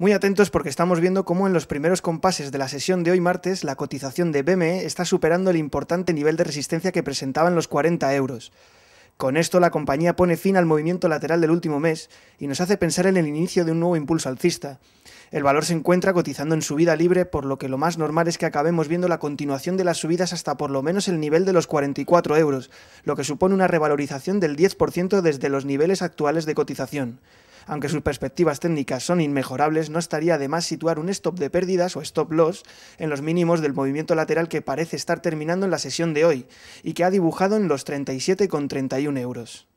Muy atentos porque estamos viendo cómo en los primeros compases de la sesión de hoy martes la cotización de BME está superando el importante nivel de resistencia que presentaban los 40 euros. Con esto la compañía pone fin al movimiento lateral del último mes y nos hace pensar en el inicio de un nuevo impulso alcista. El valor se encuentra cotizando en subida libre, por lo que lo más normal es que acabemos viendo la continuación de las subidas hasta por lo menos el nivel de los 44 euros, lo que supone una revalorización del 10% desde los niveles actuales de cotización. Aunque sus perspectivas técnicas son inmejorables, no estaría de más situar un stop de pérdidas o stop loss en los mínimos del movimiento lateral que parece estar terminando en la sesión de hoy y que ha dibujado en los 37,31 euros.